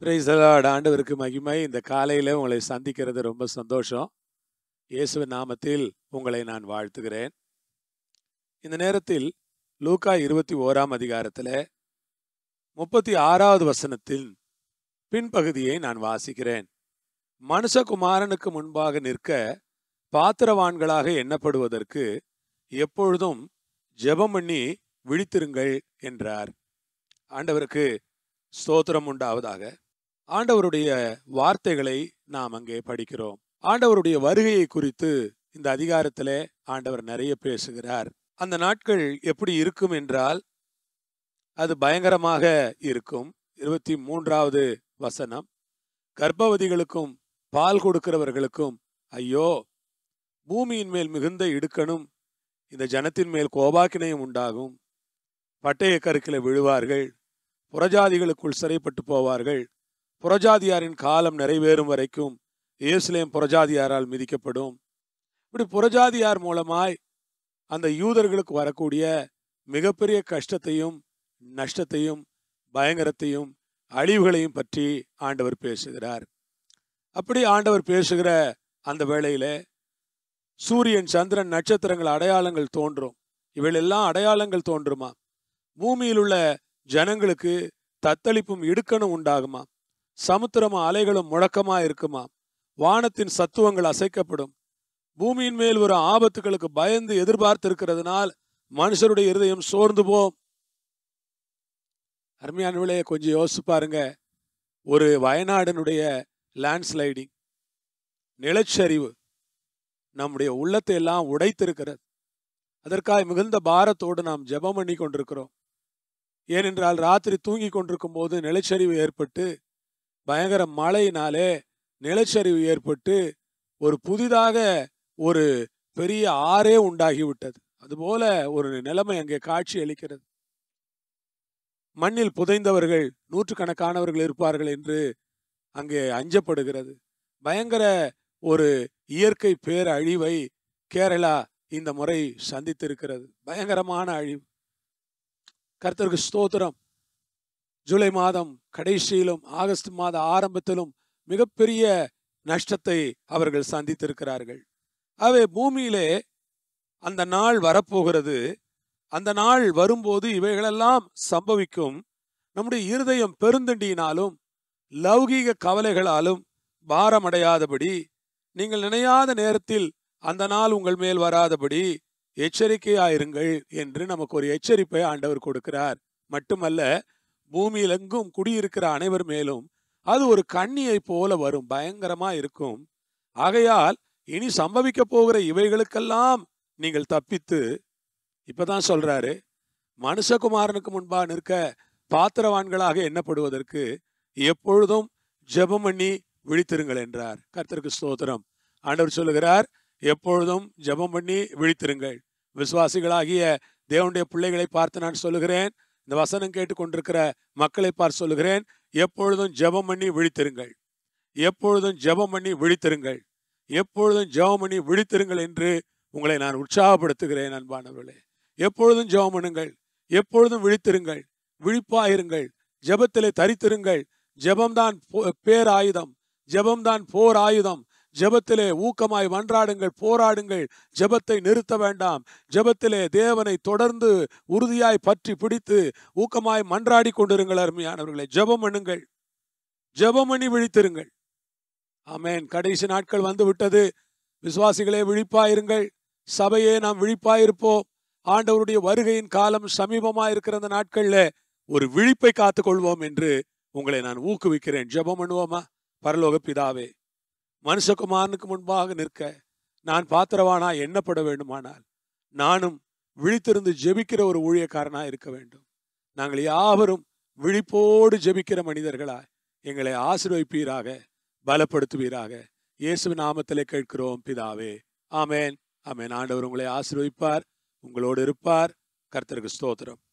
பிரைசலாட் ஆண்டவருக்கு மகிமை இந்த காலையில் உங்களை சந்திக்கிறது ரொம்ப சந்தோஷம் இயேசு நாமத்தில் உங்களை நான் வாழ்த்துகிறேன் இந்த நேரத்தில் லூக்கா இருபத்தி ஓராம் அதிகாரத்தில் முப்பத்தி ஆறாவது வசனத்தின் பின்பகுதியை நான் வாசிக்கிறேன் மனுஷகுமாரனுக்கு முன்பாக நிற்க பாத்திரவான்களாக எண்ணப்படுவதற்கு எப்பொழுதும் ஜெபம் பண்ணி விழித்திருங்கள் என்றார் ஆண்டவருக்கு ஸ்தோத்திரம் உண்டாவதாக ஆண்டவருடைய வார்த்தைகளை நாம் அங்கே படிக்கிறோம் ஆண்டவருடைய வருகையை குறித்து இந்த அதிகாரத்திலே ஆண்டவர் நிறைய பேசுகிறார் அந்த நாட்கள் எப்படி இருக்கும் என்றால் அது பயங்கரமாக இருக்கும் இருபத்தி மூன்றாவது வசனம் கர்ப்பவதிகளுக்கும் பால் கொடுக்கிறவர்களுக்கும் ஐயோ பூமியின் மேல் மிகுந்த இடுக்கணும் இந்த ஜனத்தின் மேல் கோபாக்கினையும் உண்டாகும் பட்டய கருக்கில விழுவார்கள் புறஜாதிகளுக்குள் சிறைப்பட்டு போவார்கள் புரஜாதியாரின் காலம் நிறைவேறும் வரைக்கும் ஏசுலேம் புரஜாதியாரால் மிதிக்கப்படும் இப்படி புரஜாதியார் மூலமாய் அந்த யூதர்களுக்கு வரக்கூடிய மிகப்பெரிய கஷ்டத்தையும் நஷ்டத்தையும் பயங்கரத்தையும் அழிவுகளையும் பற்றி ஆண்டவர் பேசுகிறார் அப்படி ஆண்டவர் பேசுகிற அந்த வேளையில சூரியன் சந்திரன் நட்சத்திரங்கள் அடையாளங்கள் தோன்றும் எல்லாம் அடையாளங்கள் தோன்றுமா பூமியில் உள்ள ஜனங்களுக்கு தத்தளிப்பும் இடுக்கணும் உண்டாகுமா சமுத்திரமா அலைகளும் முழக்கமா இருக்குமா வானத்தின் சத்துவங்கள் அசைக்கப்படும் பூமியின் மேல் ஒரு ஆபத்துகளுக்கு பயந்து எதிர்பார்த்திருக்கிறதுனால் மனுஷருடைய இருதயம் சோர்ந்து போம் அருமையான விலையை கொஞ்சம் யோசிச்சு பாருங்க ஒரு வயநாடனுடைய லேண்ட்ஸ்லைடிங் நிலச்சரிவு நம்முடைய உள்ளத்தை எல்லாம் உடைத்திருக்கிறது அதற்காக மிகுந்த பாரத்தோடு நாம் ஜெபம் பண்ணி கொண்டிருக்கிறோம் ஏனென்றால் ராத்திரி தூங்கி கொண்டிருக்கும் போது நிலச்சரிவு ஏற்பட்டு பயங்கர மழையினாலே நிலச்சரிவு ஏற்பட்டு ஒரு புதிதாக ஒரு பெரிய ஆறே உண்டாகிவிட்டது அதுபோல ஒரு நிலைமை அங்கே காட்சி அளிக்கிறது மண்ணில் புதைந்தவர்கள் நூற்றுக்கணக்கானவர்கள் இருப்பார்கள் என்று அங்கே அஞ்சப்படுகிறது பயங்கர ஒரு இயற்கை பேரழிவை கேரளா இந்த முறை சந்தித்திருக்கிறது பயங்கரமான அழிவு கர்த்தருக்கு ஸ்தோத்திரம் ஜூலை மாதம் கடைசியிலும் ஆகஸ்ட் மாத ஆரம்பத்திலும் மிகப்பெரிய நஷ்டத்தை அவர்கள் சந்தித்திருக்கிறார்கள் ஆகவே பூமியிலே அந்த நாள் வரப்போகிறது அந்த நாள் வரும்போது இவைகளெல்லாம் சம்பவிக்கும் நம்முடைய இருதயம் பெருந்தண்டியினாலும் லௌகீக கவலைகளாலும் பாரமடையாதபடி நீங்கள் நினையாத நேரத்தில் அந்த நாள் உங்கள் மேல் வராதபடி எச்சரிக்கையாயிருங்கள் என்று நமக்கு ஒரு எச்சரிப்பை ஆண்டவர் கொடுக்கிறார் மட்டுமல்ல பூமியில் எங்கும் குடியிருக்கிற அனைவர் மேலும் அது ஒரு கண்ணியை போல வரும் பயங்கரமா இருக்கும் ஆகையால் இனி சம்பவிக்க போகிற இவைகளுக்கெல்லாம் நீங்கள் தப்பித்து இப்பதான் சொல்றாரு மனுஷகுமாரனுக்கு முன்பா நிற்க பாத்திரவான்களாக எண்ணப்படுவதற்கு எப்பொழுதும் ஜெபம் பண்ணி விழித்திருங்கள் என்றார் கர்த்தருக்கு ஸ்தோத்திரம் ஆண்டவர் சொல்லுகிறார் எப்பொழுதும் ஜெபம் பண்ணி விழித்திருங்கள் விசுவாசிகளாகிய தேவனுடைய பிள்ளைகளை பார்த்து நான் சொல்லுகிறேன் இந்த வசனம் கேட்டுக்கொண்டிருக்கிற மக்களை பார் சொல்லுகிறேன் எப்பொழுதும் ஜெபம் பண்ணி விழித்திருங்கள் எப்பொழுதும் ஜெபம் பண்ணி விழித்திருங்கள் எப்பொழுதும் ஜெபம் பண்ணி விழித்திருங்கள் என்று உங்களை நான் உற்சாகப்படுத்துகிறேன் அன்பானவர்களே எப்பொழுதும் ஜபம் பண்ணுங்கள் எப்பொழுதும் விழித்திருங்கள் விழிப்பாயிருங்கள் ஜெபத்திலே தரித்திருங்கள் ஜெபம்தான் பேர் ஆயுதம் ஜெபம்தான் போர் ஆயுதம் ஜெபத்திலே ஊக்கமாய் மன்றாடுங்கள் போராடுங்கள் ஜெபத்தை நிறுத்த வேண்டாம் ஜபத்திலே தேவனை தொடர்ந்து உறுதியாய் பற்றி பிடித்து ஊக்கமாய் மன்றாடி கொண்டிருங்கள் ஜபம் ஜெபம் ஜபம் ஜெபமணி விழித்திருங்கள் ஆமேன் கடைசி நாட்கள் வந்து விட்டது விசுவாசிகளே விழிப்பாயிருங்கள் சபையே நாம் விழிப்பாயிருப்போம் ஆண்டவருடைய வருகையின் காலம் சமீபமாக இருக்கிற அந்த நாட்களில் ஒரு விழிப்பை காத்துக்கொள்வோம் என்று உங்களை நான் ஊக்குவிக்கிறேன் ஜபம் பண்ணுவோமா பரலோக பிதாவே மனுஷகுமாரனுக்கு முன்பாக நிற்க நான் பாத்திரவானா எண்ணப்பட வேண்டுமானால் நானும் விழித்திருந்து ஜெபிக்கிற ஒரு ஊழியக்காரனாக இருக்க வேண்டும் நாங்கள் யாவரும் விழிப்போடு ஜெபிக்கிற மனிதர்களாய் எங்களை ஆசிர்வைப்பீராக பலப்படுத்துவீராக இயேசு நாமத்திலே கேட்கிறோம் பிதாவே ஆமேன் ஆமேன் ஆண்டவர் உங்களை ஆசிர்வதிப்பார் உங்களோடு இருப்பார் கர்த்தருக்கு ஸ்தோத்திரம்